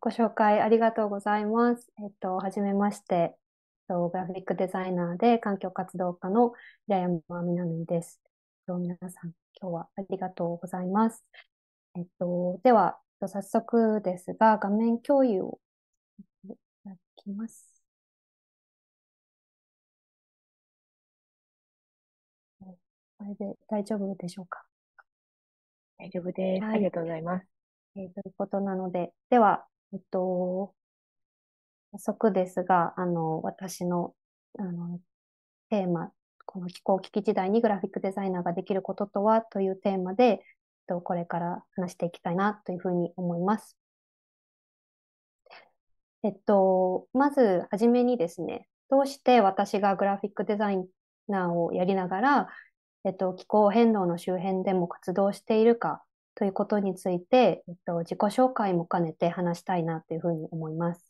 ご紹介ありがとうございます。えっと、はじめまして、グラフィックデザイナーで環境活動家の平山みなみです。皆さん、今日はありがとうございます。えっと、では、早速ですが、画面共有をいただきます。これで大丈夫でしょうか大丈夫です。はい、ありがとうございます。えー、ということなので、では、えっと、早速ですが、あの、私の、あの、テーマ、この気候危機時代にグラフィックデザイナーができることとはというテーマで、えっと、これから話していきたいなというふうに思います。えっと、まず、はじめにですね、どうして私がグラフィックデザイナーをやりながら、えっと、気候変動の周辺でも活動しているかということについて、えっと、自己紹介も兼ねて話したいなというふうに思います。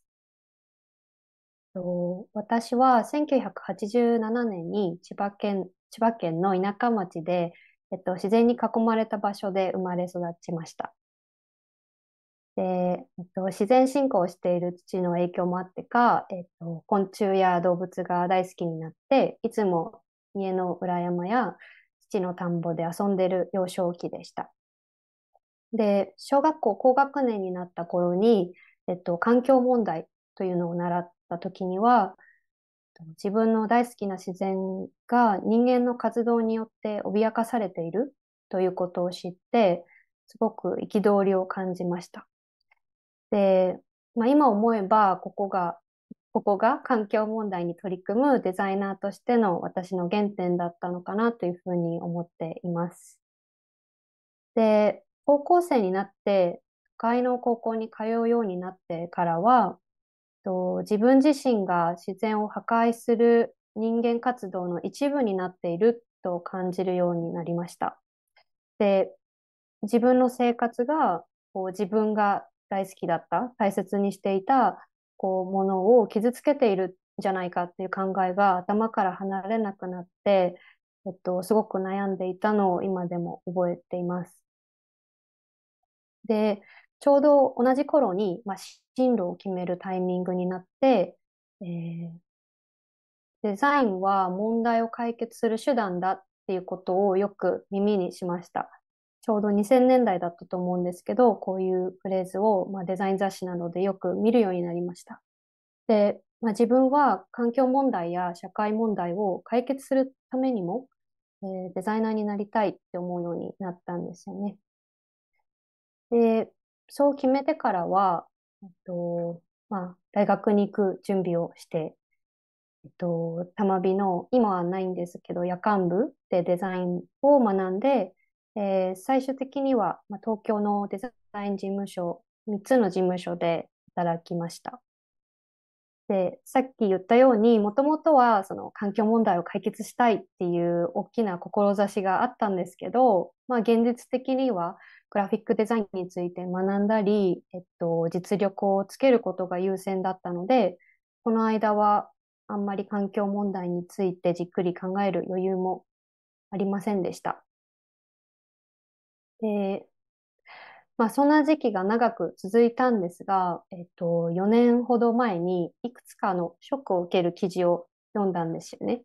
私は1987年に千葉県、千葉県の田舎町で、えっと、自然に囲まれた場所で生まれ育ちました。で、えっと、自然信仰をしている父の影響もあってか、えっと、昆虫や動物が大好きになって、いつも家の裏山や父の田んぼで遊んでいる幼少期でした。で、小学校高学年になった頃に、えっと、環境問題というのを習った時には、自分の大好きな自然が人間の活動によって脅かされているということを知って、すごく憤りを感じました。で、まあ、今思えば、ここが、ここが環境問題に取り組むデザイナーとしての私の原点だったのかなというふうに思っています。で、高校生になって、外会の高校に通うようになってからは、自分自身が自然を破壊する人間活動の一部になっていると感じるようになりました。で、自分の生活がこう自分が大好きだった、大切にしていたこうものを傷つけているんじゃないかっていう考えが頭から離れなくなって、えっと、すごく悩んでいたのを今でも覚えています。で、ちょうど同じ頃に、まあ、進路を決めるタイミングになって、えー、デザインは問題を解決する手段だっていうことをよく耳にしました。ちょうど2000年代だったと思うんですけど、こういうフレーズを、まあ、デザイン雑誌などでよく見るようになりました。で、まあ、自分は環境問題や社会問題を解決するためにも、えー、デザイナーになりたいって思うようになったんですよね。で、そう決めてからは、えっと、まあ、大学に行く準備をして、えっと、たまびの、今はないんですけど、夜間部でデザインを学んで、えー、最終的には、まあ、東京のデザイン事務所、3つの事務所で働きました。で、さっき言ったように、もともとはその環境問題を解決したいっていう大きな志があったんですけど、まあ現実的にはグラフィックデザインについて学んだり、えっと、実力をつけることが優先だったので、この間はあんまり環境問題についてじっくり考える余裕もありませんでした。で、まあそんな時期が長く続いたんですが、えっと、4年ほど前にいくつかのショックを受ける記事を読んだんですよね。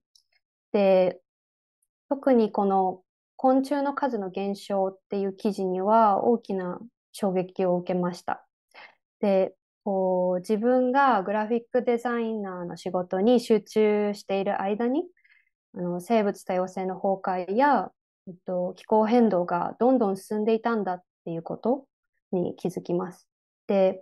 で、特にこの昆虫の数の減少っていう記事には大きな衝撃を受けました。で、こう自分がグラフィックデザイナーの仕事に集中している間に、あの生物多様性の崩壊や、えっと、気候変動がどんどん進んでいたんだっていうことに気づきます。で、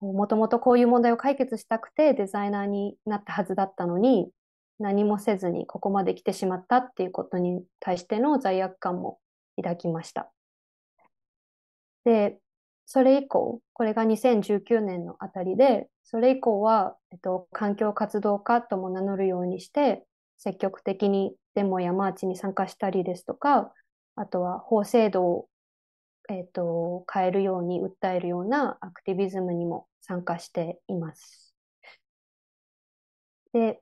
もともとこういう問題を解決したくてデザイナーになったはずだったのに、何もせずにここまで来てしまったっていうことに対しての罪悪感も抱きました。で、それ以降、これが2019年のあたりで、それ以降は、えっと、環境活動家とも名乗るようにして、積極的にデモやマーチに参加したりですとか、あとは法制度を、えっと、変えるように訴えるようなアクティビズムにも参加しています。で、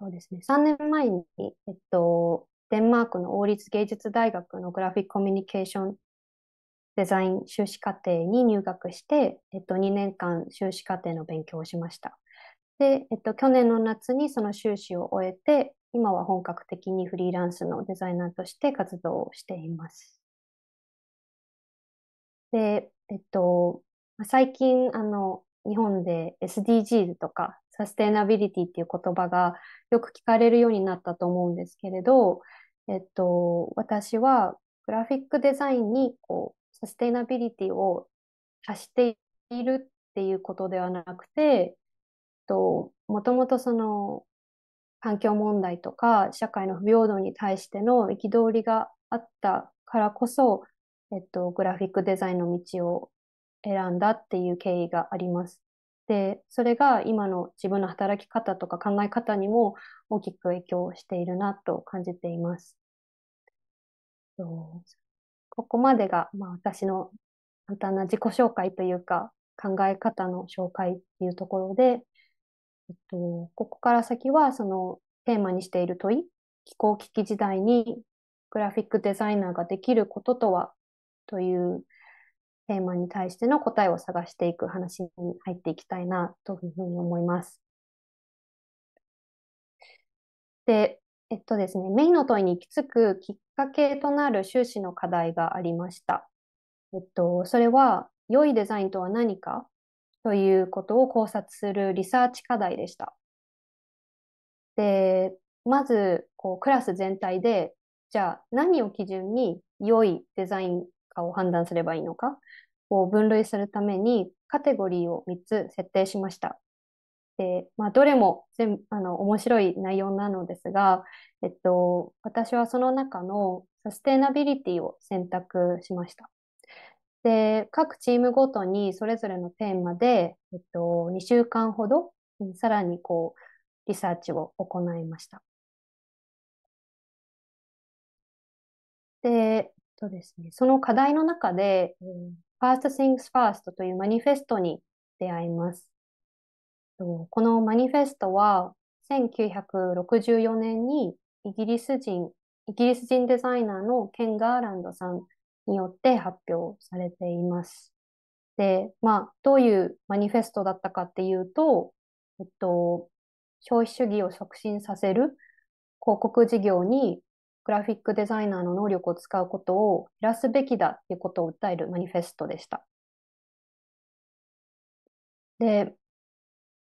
そうですね。3年前に、えっと、デンマークの王立芸術大学のグラフィックコミュニケーションデザイン修士課程に入学して、えっと、2年間修士課程の勉強をしました。で、えっと、去年の夏にその修士を終えて、今は本格的にフリーランスのデザイナーとして活動をしています。で、えっと、最近、あの、日本で SDGs とかサステナビリティっていう言葉がよく聞かれるようになったと思うんですけれど、えっと、私はグラフィックデザインにこうサステナビリティを足しているっていうことではなくて、と、もともとその環境問題とか社会の不平等に対しての憤りがあったからこそ、えっと、グラフィックデザインの道を選んだっていう経緯があります。で、それが今の自分の働き方とか考え方にも大きく影響しているなと感じています。ここまでが、まあ、私の簡単な自己紹介というか、考え方の紹介というところで、えっと、ここから先はそのテーマにしている問い、気候危機時代にグラフィックデザイナーができることとはというテーマに対しての答えを探していく話に入っていきたいなというふうに思います。で、えっとですね、メインの問いに行き着くきっかけとなる収支の課題がありました。えっと、それは、良いデザインとは何かということを考察するリサーチ課題でした。で、まず、こう、クラス全体で、じゃあ何を基準に良いデザインかを判断すればいいのかを分類するためにカテゴリーを3つ設定しました。で、まあ、どれも全あの面白い内容なのですが、えっと、私はその中のサステナビリティを選択しました。で、各チームごとにそれぞれのテーマで、えっと、2週間ほど、さらにこう、リサーチを行いました。で、そうですね。その課題の中で、First Things First というマニフェストに出会います。このマニフェストは、1964年にイギリス人、イギリス人デザイナーのケン・ガーランドさんによって発表されています。で、まあ、どういうマニフェストだったかっていうと、えっと、消費主義を促進させる広告事業にグラフィックデザイナーの能力を使うことを減らすべきだっていうことを訴えるマニフェストでした。で、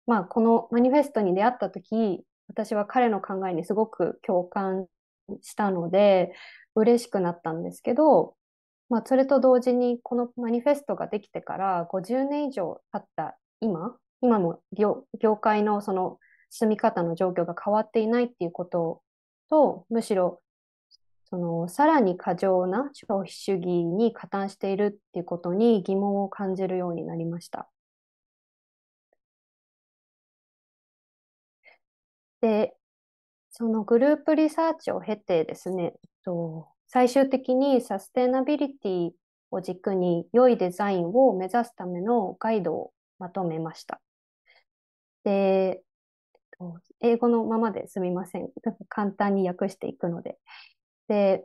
まあ、このマニフェストに出会ったとき、私は彼の考えにすごく共感したので、嬉しくなったんですけど、まあ、それと同時に、このマニフェストができてから50年以上経った今、今も業業界のその進み方の状況が変わっていないっていうことと、むしろそのさらに過剰な消費主義に加担しているっていうことに疑問を感じるようになりました。で、そのグループリサーチを経てですね、と最終的にサステナビリティを軸に良いデザインを目指すためのガイドをまとめました。で、英語のままですみません。簡単に訳していくので。で、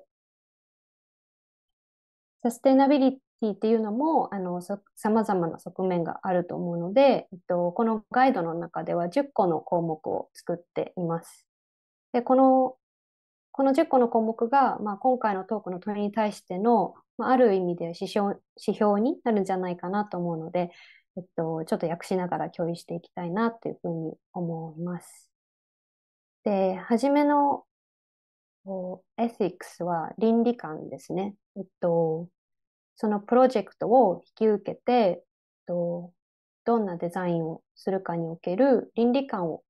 サステナビリティっていうのも、あの、さまざまな側面があると思うので、えっと、このガイドの中では10個の項目を作っています。で、この、この10個の項目が、まあ、今回のトークの問いに対しての、まあ、ある意味で指標指標になるんじゃないかなと思うので、えっと、ちょっと訳しながら共有していきたいなというふうに思います。で、初めのエセックスは倫理観ですね。えっと、そのプロジェクトを引き受けて、えっと、どんなデザインをするかにおける倫理観を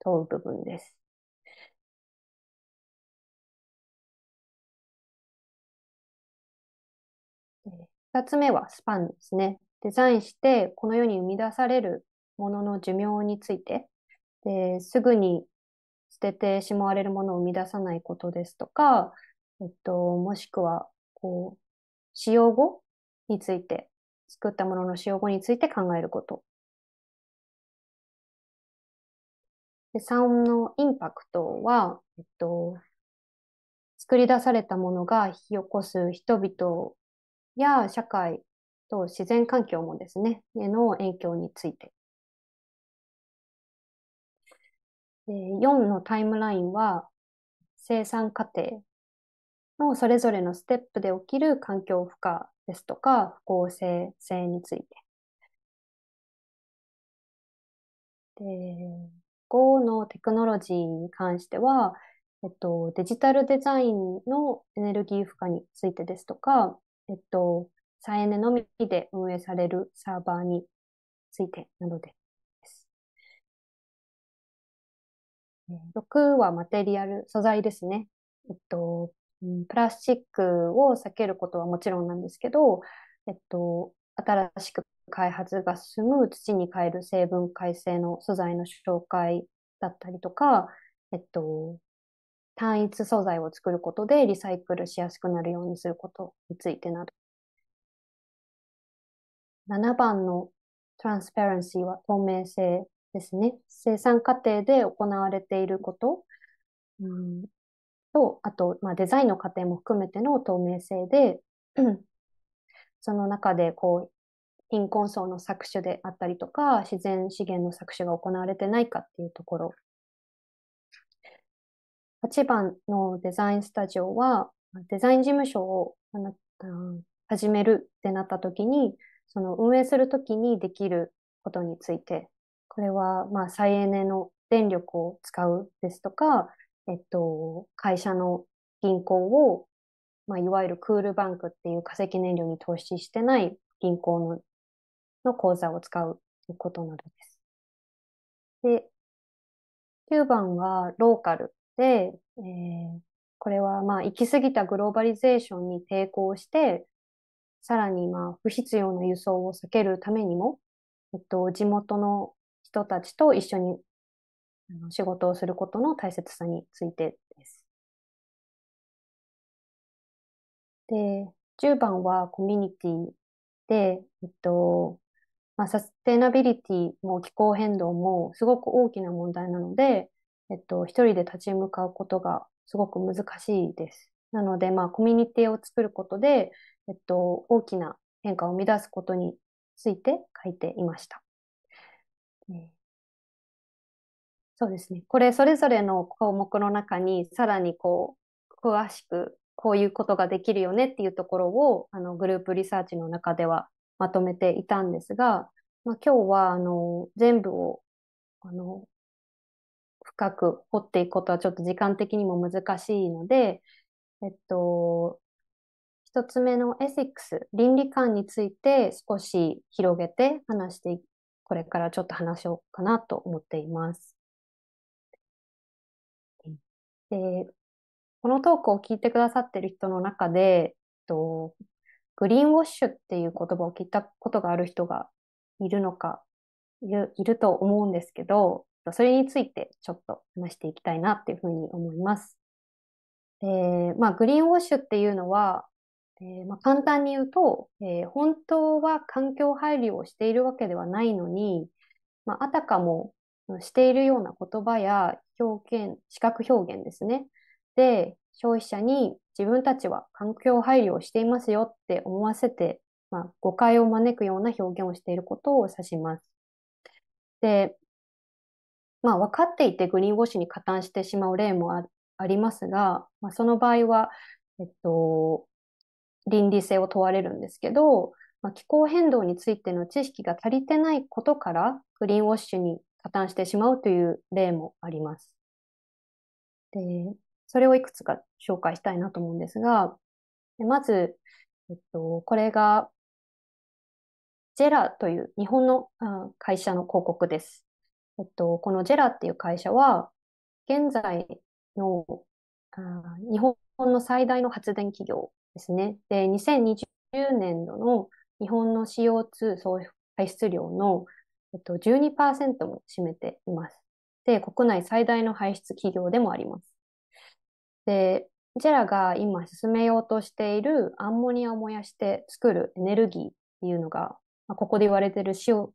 問う部分です。二つ目はスパンですね。デザインしてこの世に生み出されるものの寿命について、ですぐに捨ててしまわれるものを生み出さないことですとか、えっと、もしくは、こう、使用後について、作ったものの使用後について考えること。で3のインパクトは、えっと、作り出されたものが引き起こす人々や社会と自然環境もですね、への影響について。4のタイムラインは生産過程のそれぞれのステップで起きる環境負荷ですとか不公正性について。で、5のテクノロジーに関しては、えっと、デジタルデザインのエネルギー負荷についてですとか、えっと、再エネのみで運営されるサーバーについてなどです。6はマテリアル、素材ですね。えっと、プラスチックを避けることはもちろんなんですけど、えっと、新しく開発が進む土に変える成分改正の素材の紹介だったりとか、えっと、単一素材を作ることでリサイクルしやすくなるようにすることについてなど。7番のトランス r e ン c y は透明性ですね。生産過程で行われていること、うん、と、あと、まあ、デザインの過程も含めての透明性で、その中で、こう、貧困層の搾取であったりとか、自然資源の搾取が行われてないかっていうところ。8番のデザインスタジオは、デザイン事務所を始めるってなった時に、その運営するときにできることについてこれは、まあ、再エネの電力を使うですとか、えっと、会社の銀行を、まあ、いわゆるクールバンクっていう化石燃料に投資してない銀行のの口座を使うということなどです。で、9番はローカルで、えー、これはまあ行き過ぎたグローバリゼーションに抵抗して、さらにまあ不必要な輸送を避けるためにも、えっと、地元の人たちと一緒に仕事をすることの大切さについてです。で、10番はコミュニティで、えっと、まあ、サステナビリティも気候変動もすごく大きな問題なので、えっと、一人で立ち向かうことがすごく難しいです。なので、まあ、コミュニティを作ることで、えっと、大きな変化を生み出すことについて書いていました。そうですね。これ、それぞれの項目の中に、さらにこう、詳しく、こういうことができるよねっていうところを、あの、グループリサーチの中ではまとめていたんですが、まあ、今日は、あの、全部を、あの、深く掘っていくことはちょっと時間的にも難しいので、えっと、一つ目のエセックス、倫理観について少し広げて話してこれからちょっと話しようかなと思っています。でこのトークを聞いてくださっている人の中で、とグリーンウォッシュっていう言葉を聞いたことがある人がいるのか、いるいると思うんですけど、それについてちょっと話していきたいなっていうふうに思います。で、まあ、グリーンウォッシュっていうのは、えまあ、簡単に言うと、えー、本当は環境配慮をしているわけではないのに、まあ、あたかもしているような言葉や表現、視覚表現ですね。で、消費者に自分たちは環境配慮をしていますよって思わせて、まあ、誤解を招くような表現をしていることを指します。で、まあ、分かっていてグリーンウォッシュに加担してしまう例もありますが、まあ、その場合は、えっと、倫理性を問われるんですけど、まあ、気候変動についての知識が足りてないことから、グリーンウォッシュに加担してしまうという例もあります。で、それをいくつか紹介したいなと思うんですが、まず、えっと、これが、ジェラという日本の会社の広告です。えっと、このジェラっていう会社は、現在の日本の最大の発電企業ですね。で、2020年度の日本の CO2 総排出量の、えっと、12%も占めています。で、国内最大の排出企業でもあります。で、ジェラが今進めようとしているアンモニアを燃やして作るエネルギーっていうのが、まあ、ここで言われてる CO2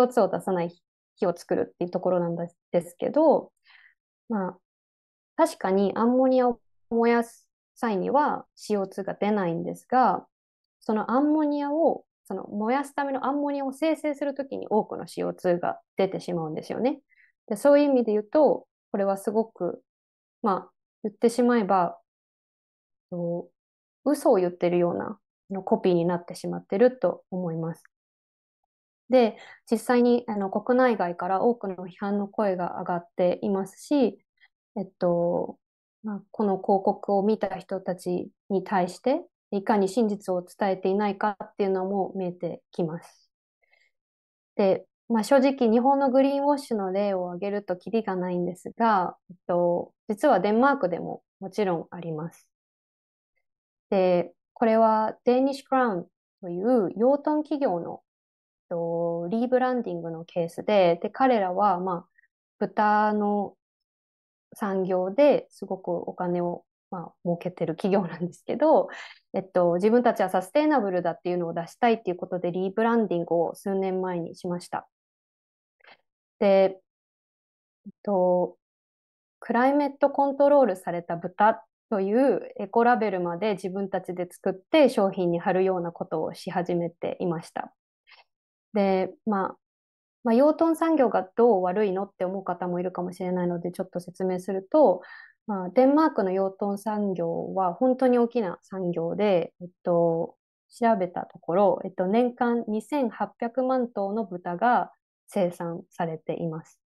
を出さない火を作るっていうところなんですけど、まあ、確かにアンモニアを燃やす際には CO2 が出ないんですが、そのアンモニアを、その燃やすためのアンモニアを生成するときに多くの CO2 が出てしまうんですよね。でそういう意味で言うと、これはすごく、まあ、言ってしまえば、嘘を言ってるようなのコピーになってしまってると思います。で、実際にあの国内外から多くの批判の声が上がっていますし、えっと、まあ、この広告を見た人たちに対して、いかに真実を伝えていないかっていうのも見えてきます。で、まあ、正直日本のグリーンウォッシュの例を挙げるときりがないんですが、えっと、実はデンマークでももちろんあります。で、これはデーニッシュクラウンという養豚企業の、えっと、リーブランディングのケースで、で、彼らは、まあ、豚の産業ですごくお金を、まあ、儲けてる企業なんですけど、えっと、自分たちはサステイナブルだっていうのを出したいっていうことでリーブランディングを数年前にしました。で、えっと、クライメットコントロールされた豚というエコラベルまで自分たちで作って商品に貼るようなことをし始めていました。で、まあ、まあ、養豚産業がどう悪いのって思う方もいるかもしれないので、ちょっと説明すると、まあ、デンマークの養豚産業は本当に大きな産業で、えっと、調べたところ、えっと、年間2800万頭の豚が生産されています。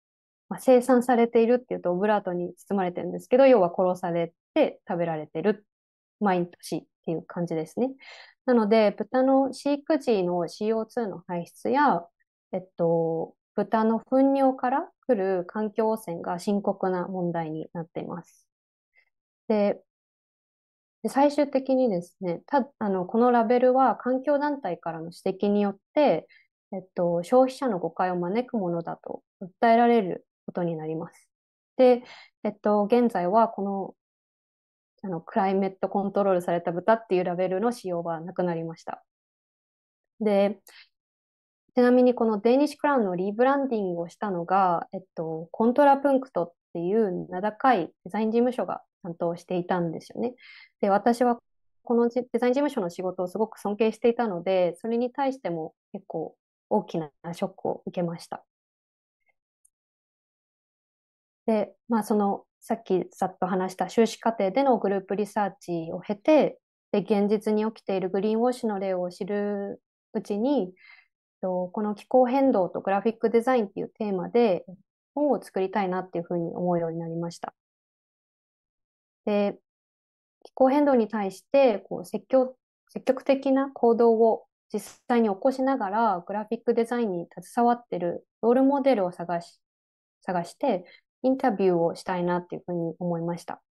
まあ、生産されているっていうと、オブラートに包まれてるんですけど、要は殺されて食べられてる、毎年っていう感じですね。なので、豚の飼育時の CO2 の排出や、えっと、豚の糞尿から来る環境汚染が深刻な問題になっています。で、で最終的にですね、たあのこのラベルは環境団体からの指摘によって、えっと、消費者の誤解を招くものだと訴えられることになります。で、えっと、現在はこのあのクライメットコントロールされた豚っていうラベルの使用はなくなりました。で、ちなみにこのデニッシュクラウンのリブランディングをしたのが、えっと、コントラプンクトっていう名高いデザイン事務所が担当していたんですよね。で、私はこのデザイン事務所の仕事をすごく尊敬していたので、それに対しても結構大きなショックを受けました。で、まあその、さっきざっと話した修士課程でのグループリサーチを経て、で、現実に起きているグリーンウォッシュの例を知るうちに、と、この気候変動とグラフィックデザインっていうテーマで本を作りたいなっていうふうに思うようになりました。で、気候変動に対してこう積極積極的な行動を実際に起こしながらグラフィックデザインに携わってるロールモデルを探し、探してインタビューをしたいなっていうふうに思いました。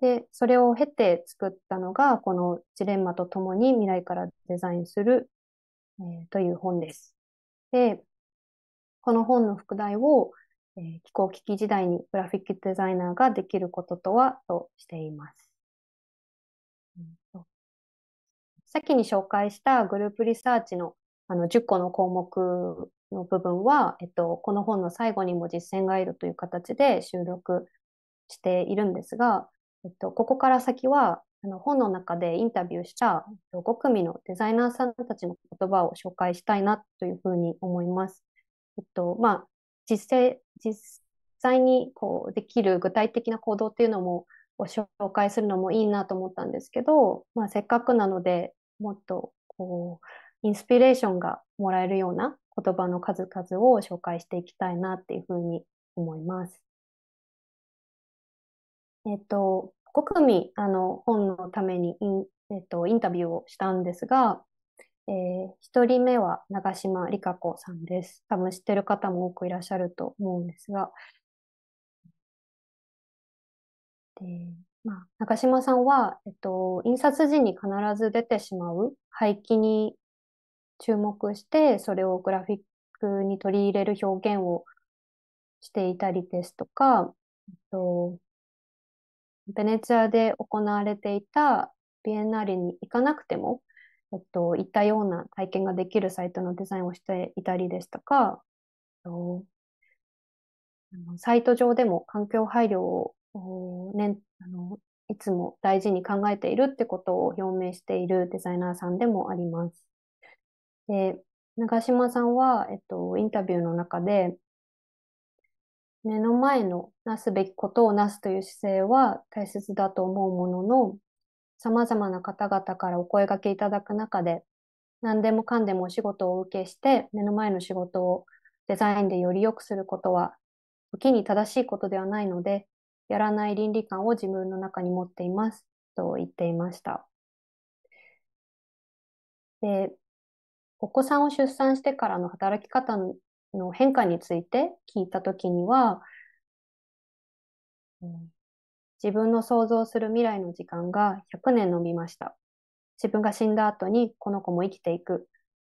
で、それを経て作ったのが、このジレンマと共に未来からデザインするえー、という本です。で、この本の副題を、えー、気候危機時代にグラフィックデザイナーができることとはとしています。先に紹介したグループリサーチのあの10個の項目の部分は、えっと、この本の最後にも実践ガイドという形で収録しているんですが、えっと、ここから先はあの本の中でインタビューした5組のデザイナーさんたちの言葉を紹介したいなというふうに思います。えっと、まあ、実際、実際にこうできる具体的な行動っていうのもご紹介するのもいいなと思ったんですけど、まあ、せっかくなのでもっとこうインスピレーションがもらえるような言葉の数々を紹介していきたいなっていうふうに思います。えっと、5組、あの、本のためにイン,、えっと、インタビューをしたんですが、えー、1人目は長島理香子さんです。多分知ってる方も多くいらっしゃると思うんですが。でまあ、長島さんは、えっと、印刷時に必ず出てしまう廃棄に注目して、それをグラフィックに取り入れる表現をしていたりですとか、えっと、ベネチアで行われていたビエンナーレに行かなくても、えっと、行ったような体験ができるサイトのデザインをしていたりですとか、サイト上でも環境配慮を、ね、あのいつも大事に考えているってことを表明しているデザイナーさんでもあります。で長島さんは、えっと、インタビューの中で、目の前のなすべきことをなすという姿勢は大切だと思うものの、様々な方々からお声掛けいただく中で、何でもかんでもお仕事をお受けして、目の前の仕事をデザインでより良くすることは、時に正しいことではないので、やらない倫理観を自分の中に持っています、と言っていました。で、お子さんを出産してからの働き方の変化について聞いたときには、自分の想像する未来の時間が100年延びました。自分が死んだ後にこの子も生きていく。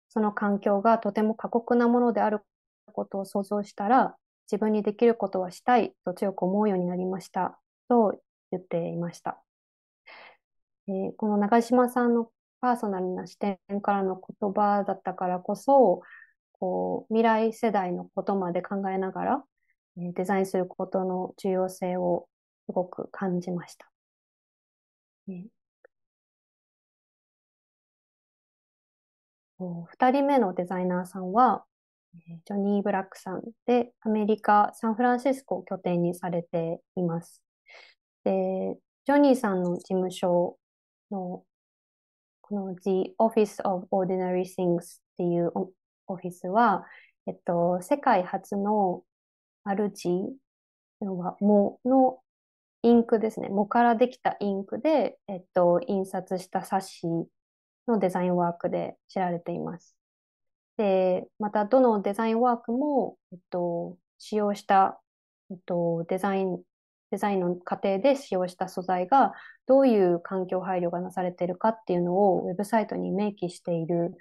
その環境がとても過酷なものであることを想像したら、自分にできることはしたいと強く思うようになりました。と言っていました。えー、この長島さんのパーソナルな視点からの言葉だったからこそ、こう、未来世代のことまで考えながら、えデザインすることの重要性をすごく感じました。ね、2人目のデザイナーさんは、ジョニー・ブラックさんで、アメリカ・サンフランシスコを拠点にされています。で、ジョニーさんの事務所の、この The Office of Ordinary Things っていうオフィスは、えっと、世界初のマルチのは、ものインクですね。モからできたインクで、えっと、印刷した冊子のデザインワークで知られています。で、またどのデザインワークも、えっと、使用した、えっと、デザイン、デザインの過程で使用した素材がどういう環境配慮がなされているかっていうのをウェブサイトに明記している、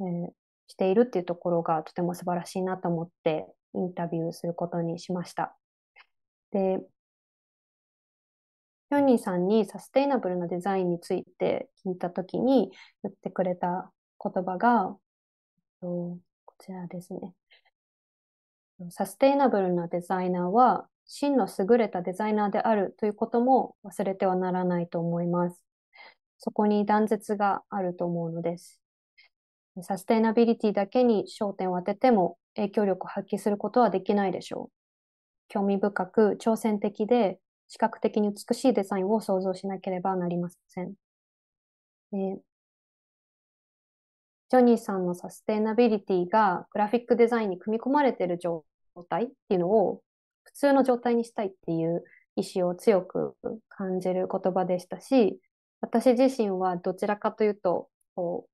えー、しているっていうところがとても素晴らしいなと思ってインタビューすることにしました。で、ヒョンニーさんにサステイナブルなデザインについて聞いたときに言ってくれた言葉が、こちらですね。サステイナブルなデザイナーは真の優れたデザイナーであるということも忘れてはならないと思います。そこに断絶があると思うのです。サステイナビリティだけに焦点を当てても影響力を発揮することはできないでしょう。興味深く挑戦的で視覚的に美しいデザインを想像しなければなりません。えー、ジョニーさんのサステイナビリティがグラフィックデザインに組み込まれている状態っていうのを普通の状態にしたいっていう意思を強く感じる言葉でしたし、私自身はどちらかというと、こう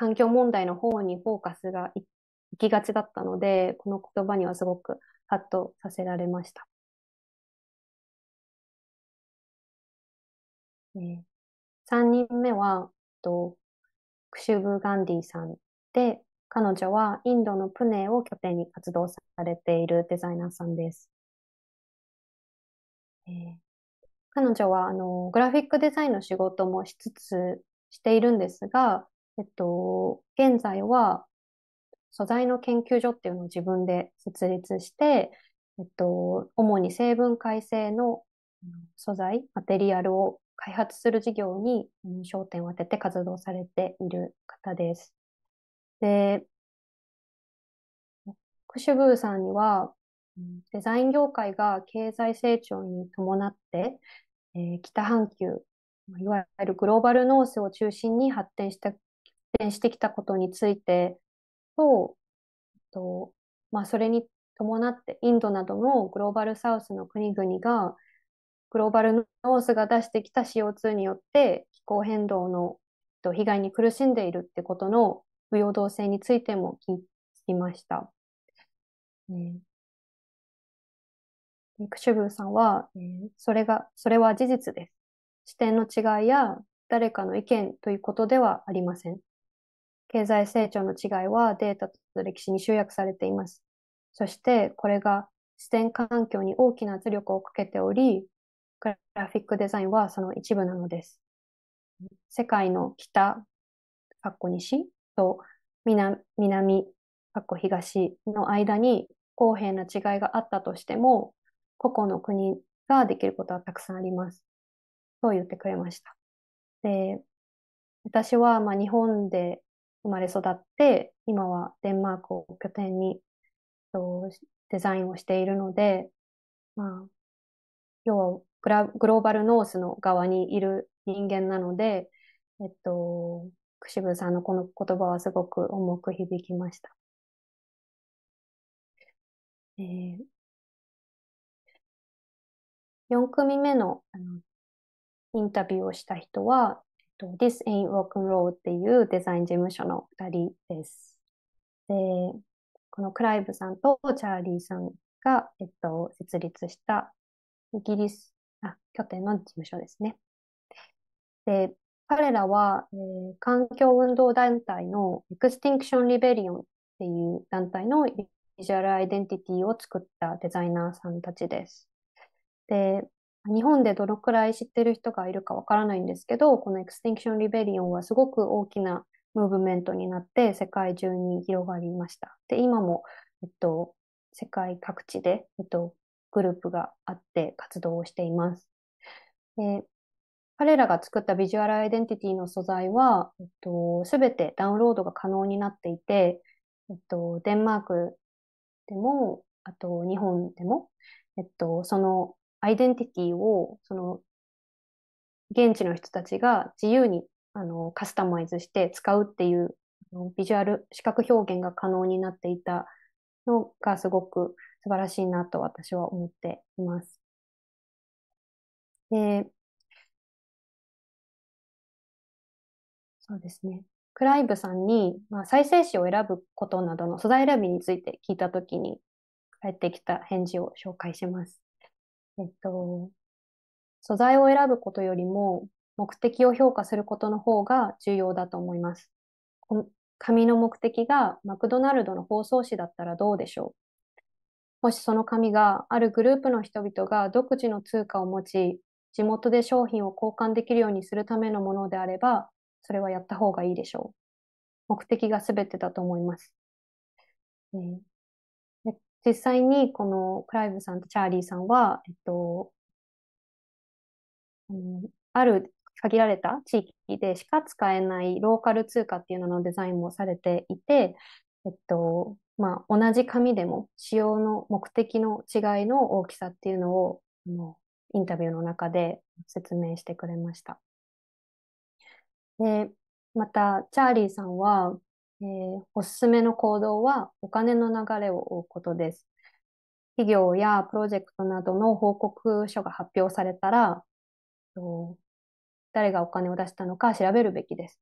環境問題の方にフォーカスがいきがちだったので、この言葉にはすごくハッとさせられました。えー、3人目は、とクシュブ・ガンディさんで、彼女はインドのプネを拠点に活動されているデザイナーさんです。えー、彼女はあのグラフィックデザインの仕事もしつつしているんですが、えっと、現在は素材の研究所っていうのを自分で設立して、えっと、主に成分改正の素材、マテリアルを開発する事業に焦点を当てて活動されている方です。で、クシュブーさんには、デザイン業界が経済成長に伴って、えー、北半球、いわゆるグローバルノースを中心に発展して展してきたことについてと、とまあ、それに伴ってインドなどのグローバルサウスの国々がグローバルノースが出してきた CO2 によって気候変動の被害に苦しんでいるってことの不平等性についても聞きました。ね、クシュブーさんは、それが、それは事実です。視点の違いや誰かの意見ということではありません。経済成長の違いはデータと歴史に集約されています。そしてこれが自然環境に大きな圧力をかけており、グラフィックデザインはその一部なのです。世界の北、かっこ西と南、南、かっこ東の間に公平な違いがあったとしても、個々の国ができることはたくさんあります。と言ってくれました。で、私はまあ日本で生まれ育って、今はデンマークを拠点にデザインをしているので、まあ、要はグラグローバルノースの側にいる人間なので、えっと、しぶさんのこの言葉はすごく重く響きました。えー、4組目のあのインタビューをした人は、と、This Ain't Rock and Roll っていうデザイン事務所の二人です。で、このクライブさんとチャーリーさんが、えっと、設立したイギリス、あ、拠点の事務所ですね。で、彼らは、えー、環境運動団体のエクスティンクション・リベリオンっていう団体のビジュアルアイデンティティを作ったデザイナーさんたちです。で、日本でどのくらい知ってる人がいるかわからないんですけど、このエクステンクション・リベリオンはすごく大きなムーブメントになって世界中に広がりました。で、今も、えっと、世界各地で、えっと、グループがあって活動をしています。で彼らが作ったビジュアルアイデンティティの素材は、えっと、すべてダウンロードが可能になっていて、えっと、デンマークでも、あと日本でも、えっと、そのアイデンティティを、その、現地の人たちが自由にあのカスタマイズして使うっていうビジュアル、視覚表現が可能になっていたのがすごく素晴らしいなと私は思っています。で、そうですね。クライブさんに、まあ、再生紙を選ぶことなどの素材選びについて聞いたときに返ってきた返事を紹介します。えっと、素材を選ぶことよりも目的を評価することの方が重要だと思います。紙の目的がマクドナルドの包装紙だったらどうでしょうもしその紙があるグループの人々が独自の通貨を持ち、地元で商品を交換できるようにするためのものであれば、それはやった方がいいでしょう。目的が全てだと思います。実際にこのクライブさんとチャーリーさんは、えっと、うん、ある限られた地域でしか使えないローカル通貨っていうののデザインもされていて、えっと、まあ、同じ紙でも使用の目的の違いの大きさっていうのを、インタビューの中で説明してくれました。で、また、チャーリーさんは、えー、おすすめの行動はお金の流れを追うことです。企業やプロジェクトなどの報告書が発表されたら、誰がお金を出したのか調べるべきです。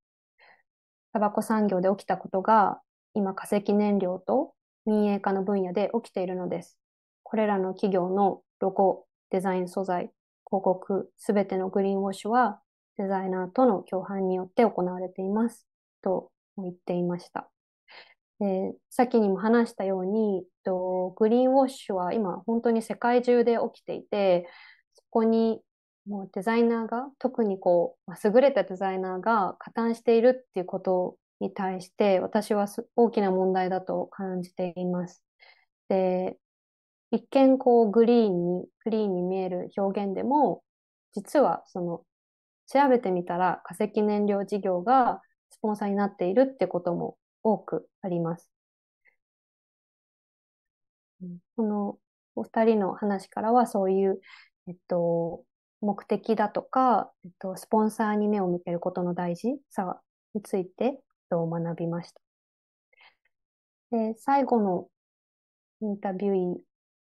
タバコ産業で起きたことが、今化石燃料と民営化の分野で起きているのです。これらの企業のロゴ、デザイン素材、広告、すべてのグリーンウォッシュは、デザイナーとの共犯によって行われています。と言っていました。で、きにも話したように、と、グリーンウォッシュは今本当に世界中で起きていて、そこにもうデザイナーが、特にこう、優れたデザイナーが加担しているっていうことに対して、私は大きな問題だと感じています。で、一見こうグリーンに、クリーンに見える表現でも、実はその、調べてみたら化石燃料事業がスポンサーになっているってことも多くあります。このお二人の話からはそういう、えっと、目的だとか、えっと、スポンサーに目を向けることの大事さについて、えっと、学びました。で最後のインタビューの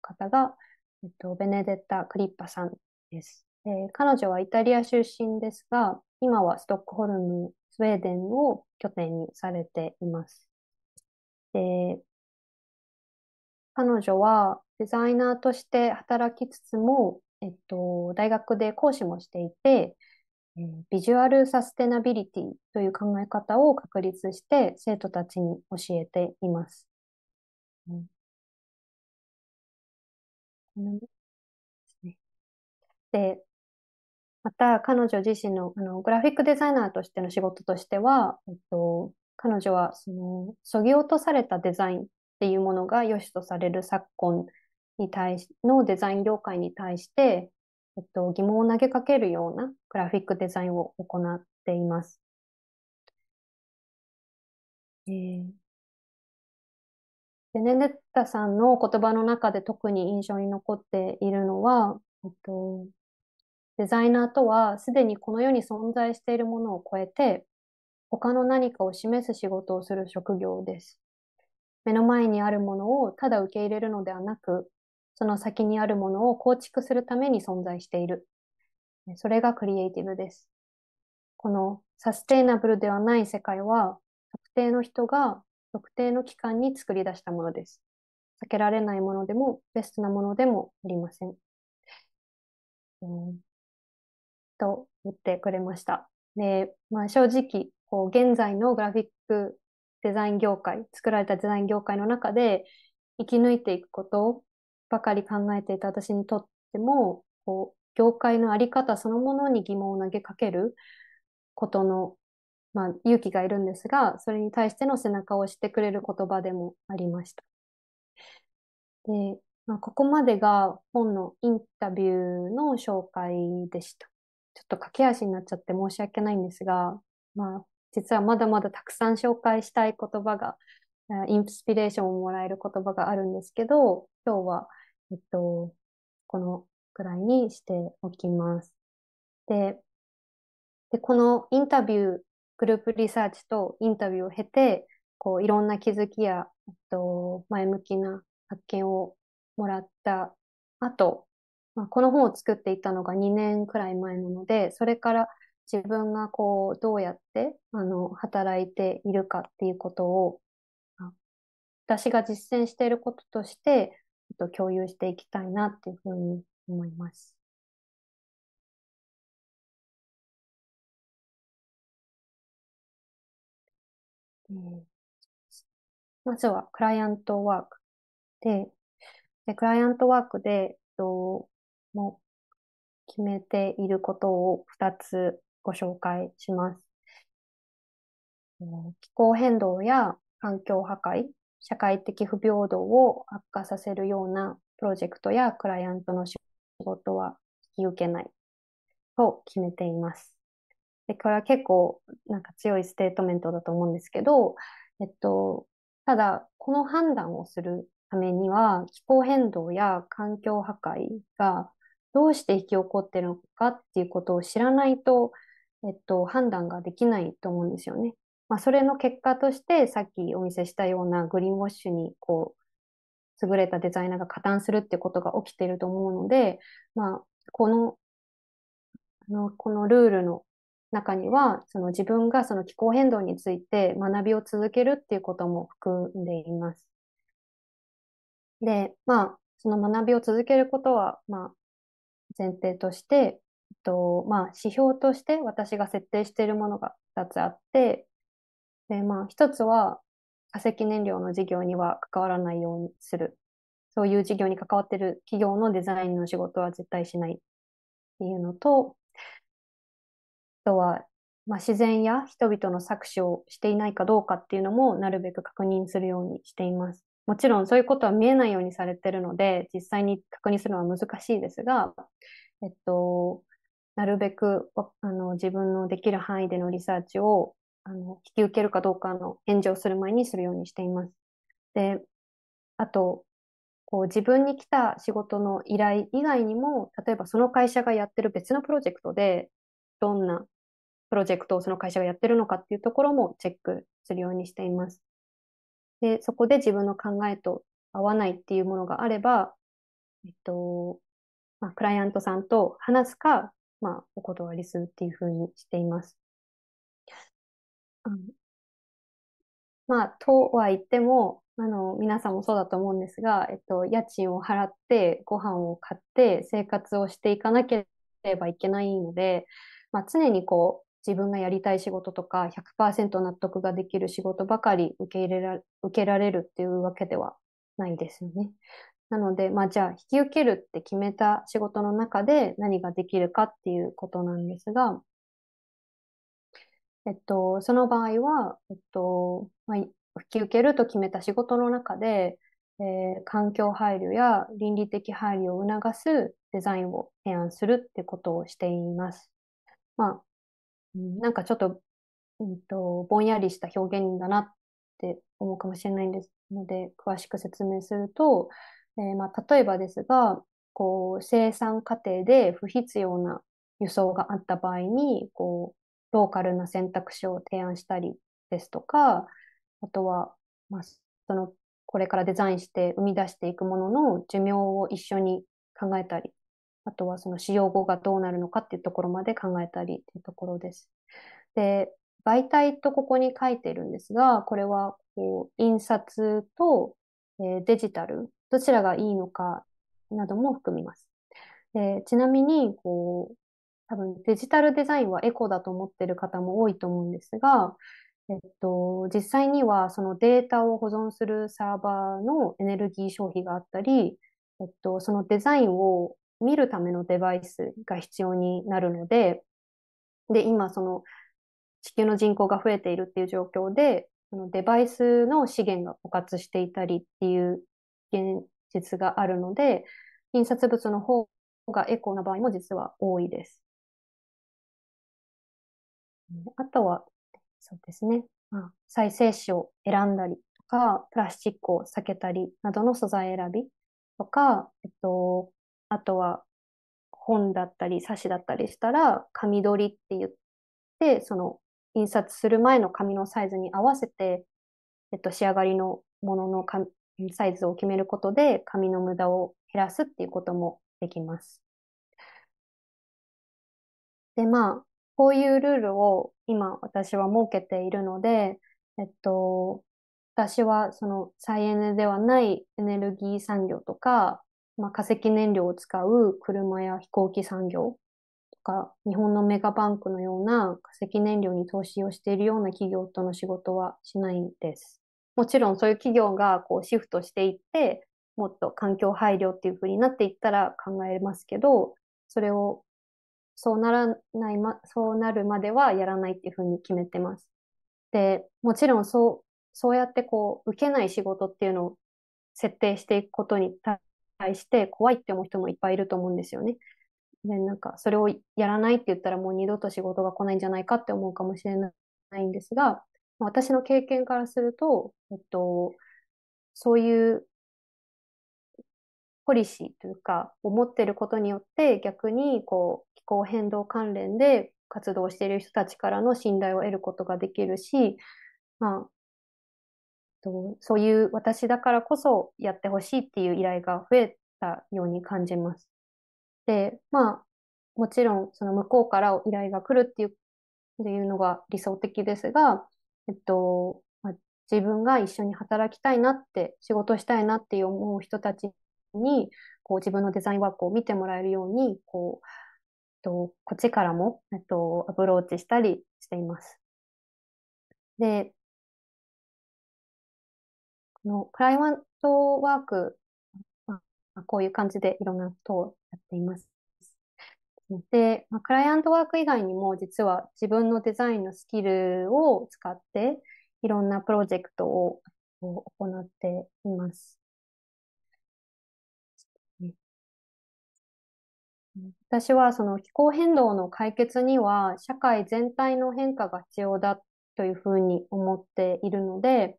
方が、えっと、ベネデッタ・クリッパさんです、えー、彼女はイタリア出身ですが、今はストックホルムスウェーデンを拠点にされています。で、彼女はデザイナーとして働きつつも、えっと、大学で講師もしていて、えビジュアルサステナビリティという考え方を確立して生徒たちに教えています。うん、で、また、彼女自身の、あの、グラフィックデザイナーとしての仕事としては、えっと、彼女は、その、削ぎ落とされたデザインっていうものが良しとされる昨今に対し、のデザイン業界に対して、えっと、疑問を投げかけるようなグラフィックデザインを行っています。えー、ベネデッタさんの言葉の中で特に印象に残っているのは、えっと、デザイナーとはすでにこの世に存在しているものを超えて、他の何かを示す仕事をする職業です。目の前にあるものをただ受け入れるのではなく、その先にあるものを構築するために存在している。それがクリエイティブです。このサステイナブルではない世界は、特定の人が特定の期間に作り出したものです。避けられないものでも、ベストなものでもありません。うんと言ってくれました。で、まあ正直、こう現在のグラフィックデザイン業界、作られたデザイン業界の中で生き抜いていくことばかり考えていた私にとっても、こう業界のあり方そのものに疑問を投げかけることの、まあ、勇気がいるんですが、それに対しての背中を押してくれる言葉でもありました。で、まあ、ここまでが本のインタビューの紹介でした。ちょっと駆け足になっちゃって申し訳ないんですが、まあ、実はまだまだたくさん紹介したい言葉が、インスピレーションをもらえる言葉があるんですけど、今日は、えっと、このくらいにしておきます。で、でこのインタビュー、グループリサーチとインタビューを経て、こういろんな気づきや、えっと、前向きな発見をもらった後、まあ、この本を作っていったのが2年くらい前なので、それから自分がこう、どうやって、あの、働いているかっていうことを、私が実践していることとして、と共有していきたいなっていうふうに思います。えまずは、クライアントワークで、でクライアントワークで、とも決めていることを二つご紹介します。気候変動や環境破壊、社会的不平等を悪化させるようなプロジェクトやクライアントの仕事は引き受けないと決めています。でこれは結構なんか強いステートメントだと思うんですけど、えっと、ただ、この判断をするためには、気候変動や環境破壊がどうして引き起こってるのかっていうことを知らないと、えっと、判断ができないと思うんですよね。まあ、それの結果として、さっきお見せしたようなグリーンウォッシュに、こう、優れたデザイナーが加担するってことが起きていると思うので、まあ、この、のこのルールの中には、その自分がその気候変動について学びを続けるっていうことも含んでいます。で、まあ、その学びを続けることは、まあ、前提として、えっとまあ、指標として私が設定しているものが2つあって、でまあ、1つは化石燃料の事業には関わらないようにする。そういう事業に関わっている企業のデザインの仕事は絶対しないっていうのと、あとは、まあ、自然や人々の搾取をしていないかどうかっていうのもなるべく確認するようにしています。もちろんそういうことは見えないようにされてるので、実際に確認するのは難しいですが、えっと、なるべくあの自分のできる範囲でのリサーチをあの引き受けるかどうかの返事をする前にするようにしています。で、あと、こう自分に来た仕事の依頼以外にも、例えばその会社がやってる別のプロジェクトで、どんなプロジェクトをその会社がやってるのかっていうところもチェックするようにしています。で、そこで自分の考えと合わないっていうものがあれば、えっと、まあ、クライアントさんと話すか、まあ、お断りするっていうふうにしています。あのまあ、とは言っても、あの、皆さんもそうだと思うんですが、えっと、家賃を払って、ご飯を買って、生活をしていかなければいけないので、まあ、常にこう、自分がやりたい仕事とか100%納得ができる仕事ばかり受け入れら、受けられるっていうわけではないですよね。なので、まあじゃあ引き受けるって決めた仕事の中で何ができるかっていうことなんですが、えっと、その場合は、えっと、まあ、引き受けると決めた仕事の中で、えー、環境配慮や倫理的配慮を促すデザインを提案するってことをしています。まあ、なんかちょっと、うんと、ぼんやりした表現だなって思うかもしれないんですので、詳しく説明すると、えー、まあ、例えばですが、こう、生産過程で不必要な輸送があった場合に、こう、ローカルな選択肢を提案したりですとか、あとは、まあ、その、これからデザインして生み出していくものの寿命を一緒に考えたりあとはその使用後がどうなるのかっていうところまで考えたりっていうところです。で、媒体とここに書いてるんですが、これはこう印刷と、えデジタル、どちらがいいのかなども含みます。でちなみに、こう、多分デジタルデザインはエコだと思ってる方も多いと思うんですが、えっと、実際にはそのデータを保存するサーバーのエネルギー消費があったり、えっと、そのデザインを見るためのデバイスが必要になるので、で、今その地球の人口が増えているっていう状況で、そのデバイスの資源が枯渇していたりっていう現実があるので、印刷物の方がエコな場合も実は多いです。あとは、そうですね。再生紙を選んだりとか、プラスチックを避けたりなどの素材選びとか、えっと、あとは本だったり冊子だったりしたら、紙取りって言って、その印刷する前の紙のサイズに合わせて、えっと、仕上がりのもののサイズを決めることで、紙の無駄を減らすっていうこともできます。で、まあ、こういうルールを今私は設けているので、えっと、私はその再エネではないエネルギー産業とか、まあ、化石燃料を使う車や飛行機産業とか、日本のメガバンクのような化石燃料に投資をしているような企業との仕事はしないです。もちろんそういう企業がこうシフトしていって、もっと環境配慮っていう風になっていったら考えますけど、それをそうならないま、そうなるまではやらないっていうふうに決めてます。で、もちろんそう、そうやってこう、受けない仕事っていうのを設定していくことに対対して怖いって思う人もいっぱいいると思うんですよね。で、なんか、それをやらないって言ったらもう二度と仕事が来ないんじゃないかって思うかもしれないんですが、私の経験からすると、えっと、そういうポリシーというか、思ってることによって逆にこう気候変動関連で活動している人たちからの信頼を得ることができるし、まあ、と、そういう私だからこそやってほしいっていう依頼が増えたように感じます。で、まあ、もちろんその向こうから依頼が来るっていうっていうのが理想的ですが、えっと、まあ、自分が一緒に働きたいなって、仕事したいなって思う人たちに、こう自分のデザインワークを見てもらえるように、こう、えっと、こっちからも、えっと、アプローチしたりしています。で、の、クライアントワーク、まあ、こういう感じでいろんなことをやっています。で、まあ、クライアントワーク以外にも、実は自分のデザインのスキルを使って、いろんなプロジェクトを行っています。私はその気候変動の解決には社会全体の変化が必要だというふうに思っているので、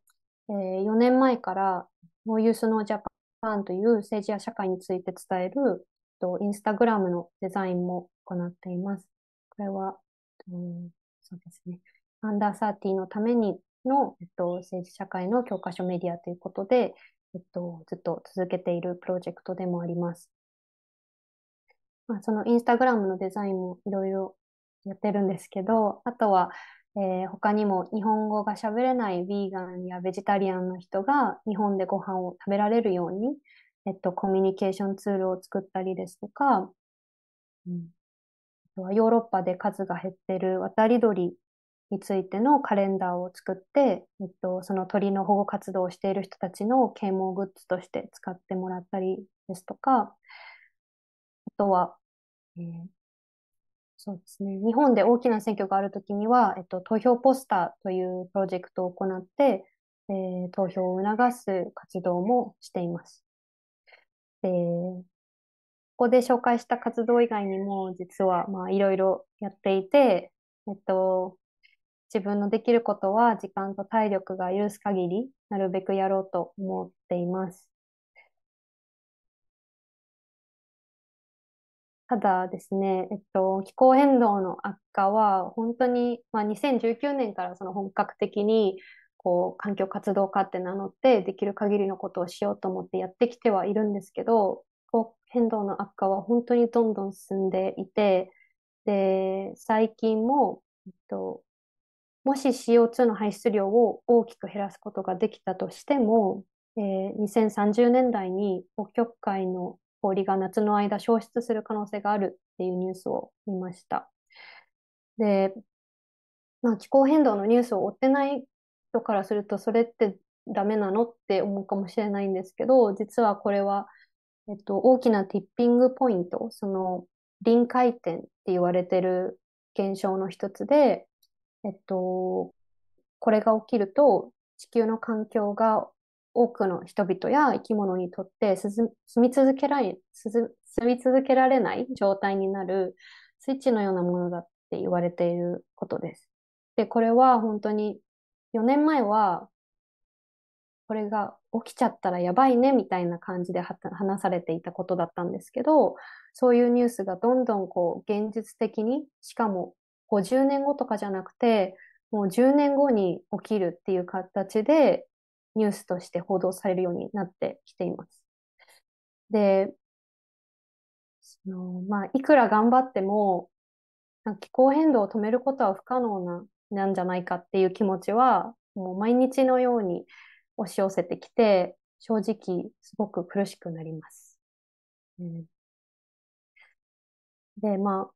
えー、4年前から、もうユースのジャパンという政治や社会について伝える、インスタグラムのデザインも行っています。これは、うん、そうですね。アンダーサーティのためにの、えっと、政治社会の教科書メディアということで、えっと、ずっと続けているプロジェクトでもあります。まあ、そのインスタグラムのデザインもいろいろやってるんですけど、あとは、えー、他にも日本語が喋れないヴィーガンやベジタリアンの人が日本でご飯を食べられるように、えっと、コミュニケーションツールを作ったりですとか、うん、ヨーロッパで数が減ってる渡り鳥についてのカレンダーを作って、えっと、その鳥の保護活動をしている人たちの啓蒙グッズとして使ってもらったりですとか、あとは、えー、そうですね。日本で大きな選挙があるときには、えっと、投票ポスターというプロジェクトを行って、えー、投票を促す活動もしています。で、ここで紹介した活動以外にも、実は、まあ、いろいろやっていて、えっと、自分のできることは時間と体力が許す限り、なるべくやろうと思っています。ただですね、えっと、気候変動の悪化は、本当に、まあ、2019年からその本格的に、こう、環境活動家って名乗って、できる限りのことをしようと思ってやってきてはいるんですけど、気候変動の悪化は本当にどんどん進んでいて、で、最近も、えっと、もし CO2 の排出量を大きく減らすことができたとしても、えー、2030年代に北極海の氷が夏の間消失する可能性があるっていうニュースを見ました。で、まあ、気候変動のニュースを追ってない人からすると、それってダメなのって思うかもしれないんですけど、実はこれは、えっと、大きなティッピングポイント、その臨界点って言われてる現象の一つで、えっと、これが起きると地球の環境が多くの人々や生き物にとって住み続けられ、住み続けられない状態になるスイッチのようなものだって言われていることです。で、これは本当に4年前はこれが起きちゃったらやばいねみたいな感じで話されていたことだったんですけど、そういうニュースがどんどんこう現実的に、しかも50年後とかじゃなくて、もう10年後に起きるっていう形でニュースとして報道されるようになってきています。で、そのまあ、いくら頑張っても、気候変動を止めることは不可能な、なんじゃないかっていう気持ちは、もう毎日のように押し寄せてきて、正直、すごく苦しくなります。うん、で、まあ、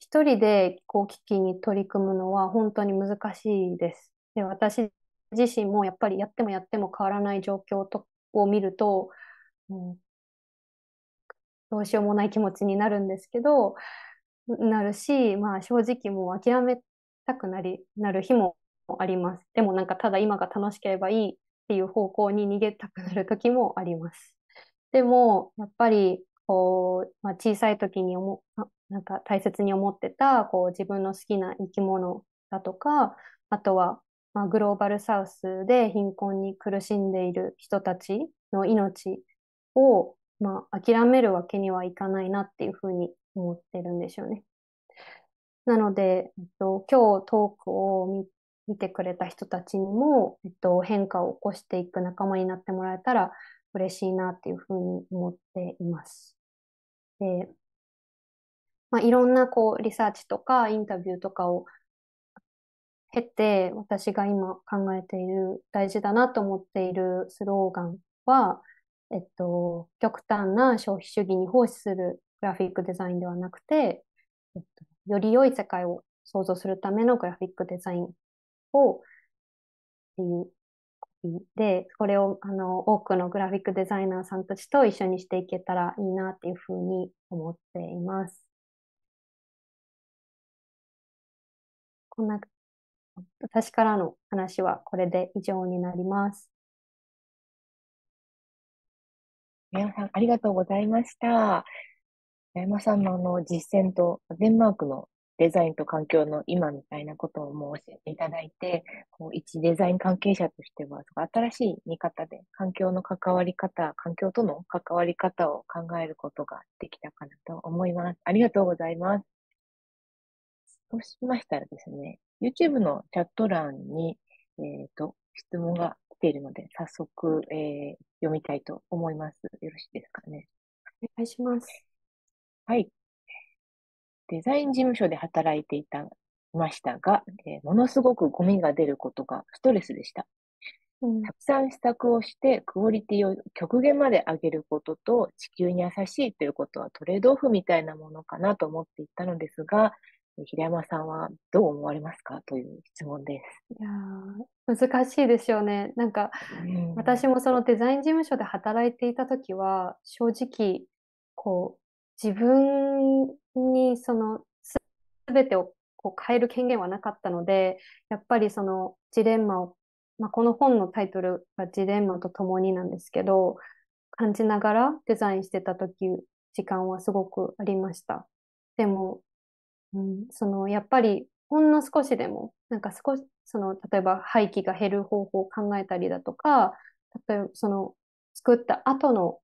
一人で気候危機に取り組むのは本当に難しいです。で、私自身もやっぱりやってもやっても変わらない状況とを見ると、うん、どうしようもない気持ちになるんですけど、なるし、まあ正直もう諦めたくなり、なる日もあります。でもなんかただ今が楽しければいいっていう方向に逃げたくなる時もあります。でも、やっぱり、こう、まあ、小さい時に思、なんか大切に思ってた、こう自分の好きな生き物だとか、あとはまあ、グローバルサウスで貧困に苦しんでいる人たちの命を、まあ、諦めるわけにはいかないなっていうふうに思ってるんですよね。なので、えっと、今日トークを見てくれた人たちにも、えっと、変化を起こしていく仲間になってもらえたら嬉しいなっていうふうに思っています。でまあ、いろんなこうリサーチとかインタビューとかを経て、私が今考えている、大事だなと思っているスローガンは、えっと、極端な消費主義に奉仕するグラフィックデザインではなくて、えっと、より良い世界を想像するためのグラフィックデザインを、っていうで、これをあの多くのグラフィックデザイナーさんたちと一緒にしていけたらいいなっていうふうに思っています。こんな私からの話はこれで以上になります。皆さん、ありがとうございました。山さんのあの実践と、デンマークのデザインと環境の今みたいなことをもう教えていただいて、こう一デザイン関係者としては、新しい見方で環境の関わり方、環境との関わり方を考えることができたかなと思います。ありがとうございます。そうしましたらですね、YouTube のチャット欄に、えっ、ー、と、質問が来ているので、早速、えー、読みたいと思います。よろしいですかね。お願いします。はい。デザイン事務所で働いていた、ましたが、えー、ものすごくゴミが出ることがストレスでした。うん、たくさん試作をして、クオリティを極限まで上げることと、地球に優しいということはトレードオフみたいなものかなと思っていたのですが、平山さんはどう思われますかという質問です。いや難しいですよね。なんか、うん、私もそのデザイン事務所で働いていた時は、正直、こう、自分にそのすべてをこう変える権限はなかったので、やっぱりそのジレンマを、まあ、この本のタイトルがジレンマと共になんですけど、感じながらデザインしてた時、時間はすごくありました。でも、ん、そのやっぱりほんの少しでも、なんか少し、その例えば廃棄が減る方法を考えたりだとか、例えばその作った後の、